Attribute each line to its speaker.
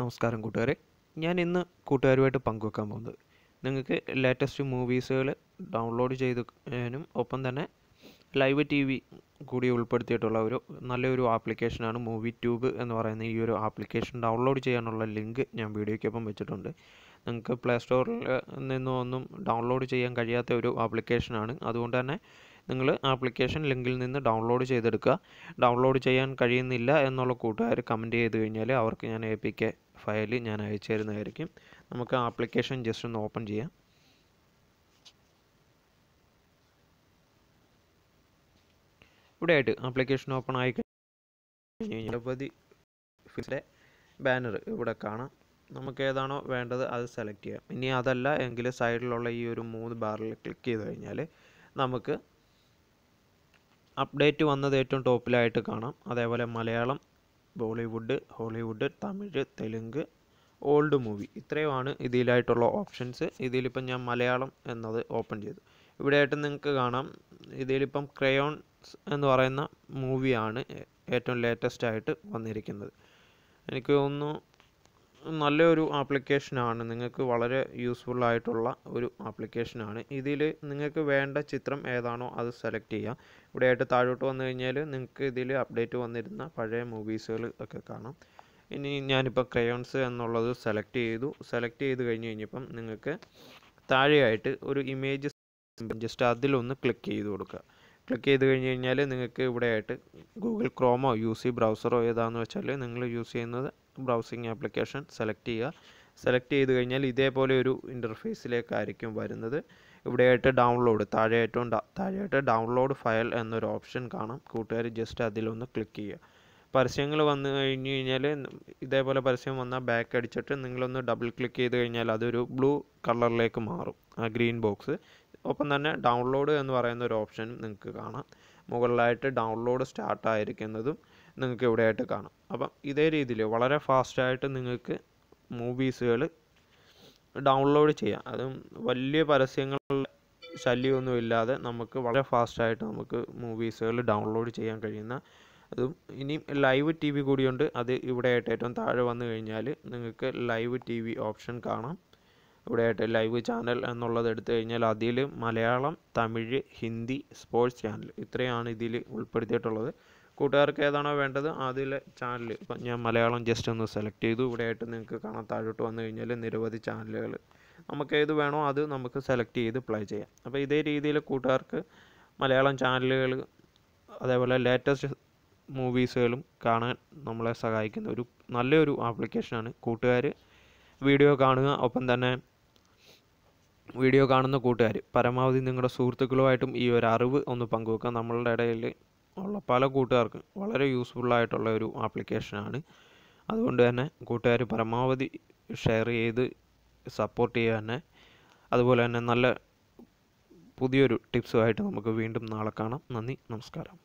Speaker 1: നമസ്കാരം കൂട്ടുകാരെ ഞാൻ ഇന്ന് കൂട്ടുകാരുമായിട്ട് പങ്കുവെക്കാൻ പോകുന്നത് നിങ്ങൾക്ക് ലേറ്റസ്റ്റ് മൂവീസുകൾ ഡൗൺലോഡ് ചെയ്തതിനും ഒപ്പം തന്നെ ലൈവ് ടി വി കൂടി ഉൾപ്പെടുത്തിയിട്ടുള്ള ഒരു നല്ലൊരു ആപ്ലിക്കേഷനാണ് മൂവി ട്യൂബ് എന്ന് പറയുന്ന ഈ ഒരു ആപ്ലിക്കേഷൻ ഡൗൺലോഡ് ചെയ്യാനുള്ള ലിങ്ക് ഞാൻ വീഡിയോയ്ക്കൊപ്പം വെച്ചിട്ടുണ്ട് നിങ്ങൾക്ക് പ്ലേ സ്റ്റോറിൽ നിന്നും ഒന്നും ഡൗൺലോഡ് ചെയ്യാൻ കഴിയാത്ത ഒരു ആപ്ലിക്കേഷനാണ് അതുകൊണ്ട് തന്നെ നിങ്ങൾ ആപ്ലിക്കേഷൻ ലിങ്കിൽ നിന്ന് ഡൗൺലോഡ് ചെയ്തെടുക്കുക ഡൗൺലോഡ് ചെയ്യാൻ കഴിയുന്നില്ല എന്നുള്ള കൂട്ടുകാർ കമൻറ്റ് ചെയ്ത് കഴിഞ്ഞാൽ അവർക്ക് ഞാൻ കെ ഫയൽ ഞാൻ അയച്ചു തരുന്നതായിരിക്കും നമുക്ക് ആപ്ലിക്കേഷൻ ജസ്റ്റ് ഒന്ന് ഓപ്പൺ ചെയ്യാം ഇവിടെ ആയിട്ട് ആപ്ലിക്കേഷൻ ഓപ്പൺ ആയി കഴിഞ്ഞാൽ നിരവധി ഫിസിലെ ബാനർ ഇവിടെ കാണാം നമുക്ക് ഏതാണോ വേണ്ടത് അത് സെലക്ട് ചെയ്യാം ഇനി അതല്ല എങ്കിൽ സൈഡിലുള്ള ഈ ഒരു മൂന്ന് ബാറിൽ ക്ലിക്ക് ചെയ്ത് കഴിഞ്ഞാൽ നമുക്ക് അപ്ഡേറ്റ് വന്നത് ഏറ്റവും ടോപ്പിലായിട്ട് കാണാം അതേപോലെ Malayalam Bollywood Hollywood Tamil Telugu old movie ഇത്രയുമാണ് ഇതിലായിട്ടുള്ള ഓപ്ഷൻസ് ഇതിലിപ്പം ഞാൻ മലയാളം എന്നത് ഓപ്പൺ ചെയ്തു ഇവിടെയായിട്ട് നിങ്ങൾക്ക് കാണാം ഇതിലിപ്പം ക്രയോൺസ് എന്ന് പറയുന്ന മൂവിയാണ് ഏറ്റവും ലേറ്റസ്റ്റ് ആയിട്ട് വന്നിരിക്കുന്നത് എനിക്ക് തോന്നുന്നു നല്ലൊരു ആപ്ലിക്കേഷനാണ് നിങ്ങൾക്ക് വളരെ യൂസ്ഫുൾ ആയിട്ടുള്ള ഒരു ആപ്ലിക്കേഷനാണ് ഇതിൽ നിങ്ങൾക്ക് വേണ്ട ചിത്രം ഏതാണോ അത് സെലക്ട് ചെയ്യാം ആയിട്ട് താഴോട്ട് വന്നു കഴിഞ്ഞാൽ നിങ്ങൾക്ക് ഇതിൽ അപ്ഡേറ്റ് വന്നിരുന്ന പഴയ മൂവീസുകൾ ഒക്കെ കാണാം ഇനി ഞാനിപ്പോൾ ക്രയോൺസ് എന്നുള്ളത് സെലക്ട് ചെയ്തു സെലക്ട് ചെയ്ത് കഴിഞ്ഞ് കഴിഞ്ഞപ്പം നിങ്ങൾക്ക് താഴെയായിട്ട് ഒരു ഇമേജ് ജസ്റ്റ് അതിലൊന്ന് ക്ലിക്ക് ചെയ്ത് കൊടുക്കുക ക്ലിക്ക് ചെയ്ത് കഴിഞ്ഞ് കഴിഞ്ഞാൽ നിങ്ങൾക്ക് ഇവിടെയായിട്ട് ഗൂഗിൾ ക്രോമോ യു സി ബ്രൗസറോ ഏതാണെന്ന് വെച്ചാൽ നിങ്ങൾ യൂസ് ചെയ്യുന്നത് ബ്രൗസിംഗ് ആപ്ലിക്കേഷൻ സെലക്ട് ചെയ്യുക സെലക്ട് ചെയ്ത് കഴിഞ്ഞാൽ ഇതേപോലെ ഒരു ഇൻ്റർഫേസിലേക്കായിരിക്കും വരുന്നത് ഇവിടെയായിട്ട് ഡൗൺലോഡ് താഴെയായിട്ടും താഴെയായിട്ട് ഡൗൺലോഡ് ഫയൽ എന്നൊരു ഓപ്ഷൻ കാണാം കൂട്ടുകാർ ജസ്റ്റ് അതിലൊന്ന് ക്ലിക്ക് ചെയ്യുക പരസ്യങ്ങൾ വന്നു കഴിഞ്ഞു കഴിഞ്ഞാൽ ഇതേപോലെ പരസ്യം വന്നാൽ ബാക്ക് അടിച്ചിട്ട് നിങ്ങളൊന്ന് ഡബിൾ ക്ലിക്ക് ചെയ്ത് കഴിഞ്ഞാൽ അതൊരു ബ്ലൂ കളറിലേക്ക് മാറും ആ ഗ്രീൻ ബോക്സ് ഒപ്പം തന്നെ ഡൗൺലോഡ് എന്ന് പറയുന്ന ഒരു ഓപ്ഷൻ നിങ്ങൾക്ക് കാണാം മുകളിലായിട്ട് ഡൗൺലോഡ് സ്റ്റാർട്ട് ആയിരിക്കുന്നതും നിങ്ങൾക്ക് ഇവിടെയായിട്ട് കാണാം അപ്പം ഇതേ രീതിയിൽ വളരെ ഫാസ്റ്റായിട്ട് നിങ്ങൾക്ക് മൂവീസുകൾ ഡൗൺലോഡ് ചെയ്യാം അതും വലിയ പരസ്യങ്ങളുടെ ശല്യമൊന്നും ഇല്ലാതെ നമുക്ക് വളരെ ഫാസ്റ്റായിട്ട് നമുക്ക് മൂവീസുകൾ ഡൗൺലോഡ് ചെയ്യാൻ കഴിയുന്ന അതും ഇനിയും ലൈവ് ടി വി കൂടിയുണ്ട് അത് ഇവിടെയായിട്ട് ഏറ്റവും താഴെ വന്നു കഴിഞ്ഞാൽ നിങ്ങൾക്ക് ലൈവ് ടി വി ഓപ്ഷൻ കാണാം ഇവിടെയായിട്ട് ലൈവ് ചാനൽ എന്നുള്ളത് എടുത്തു കഴിഞ്ഞാൽ അതിൽ മലയാളം തമിഴ് ഹിന്ദി സ്പോർട്സ് ചാനൽ ഇത്രയാണ് ഇതിൽ ഉൾപ്പെടുത്തിയിട്ടുള്ളത് കൂട്ടുകാർക്ക് ഏതാണോ വേണ്ടത് അതിലെ ചാനൽ ഇപ്പം ഞാൻ മലയാളം ജസ്റ്റ് ഒന്ന് സെലക്ട് ചെയ്തു ഇവിടെയായിട്ട് നിങ്ങൾക്ക് കാണാൻ താഴോട്ട് വന്നു കഴിഞ്ഞാൽ നിരവധി ചാനലുകൾ നമുക്ക് ഏത് വേണോ അത് നമുക്ക് സെലക്ട് ചെയ്ത് പ്ലേ ചെയ്യാം അപ്പോൾ ഇതേ രീതിയിൽ കൂട്ടുകാർക്ക് മലയാളം ചാനലുകൾ അതേപോലെ ലേറ്റസ്റ്റ് മൂവീസുകളും കാണാൻ നമ്മളെ സഹായിക്കുന്ന ഒരു നല്ലൊരു ആപ്ലിക്കേഷനാണ് കൂട്ടുകാർ വീഡിയോ കാണുക ഒപ്പം തന്നെ വീഡിയോ കാണുന്ന കൂട്ടുകാർ പരമാവധി നിങ്ങളുടെ സുഹൃത്തുക്കളുമായിട്ടും ഈ ഒരു അറിവ് ഒന്ന് പങ്കുവെക്കാം നമ്മളുടെ ഇടയിൽ ഉള്ള പല കൂട്ടുകാർക്കും വളരെ യൂസ്ഫുള്ളായിട്ടുള്ള ഒരു ആപ്ലിക്കേഷനാണ് അതുകൊണ്ട് തന്നെ കൂട്ടുകാർ പരമാവധി ഷെയർ ചെയ്ത് സപ്പോർട്ട് ചെയ്യുക തന്നെ അതുപോലെ തന്നെ നല്ല പുതിയൊരു ടിപ്സുമായിട്ട് നമുക്ക് വീണ്ടും നാളെ കാണാം നന്ദി നമസ്കാരം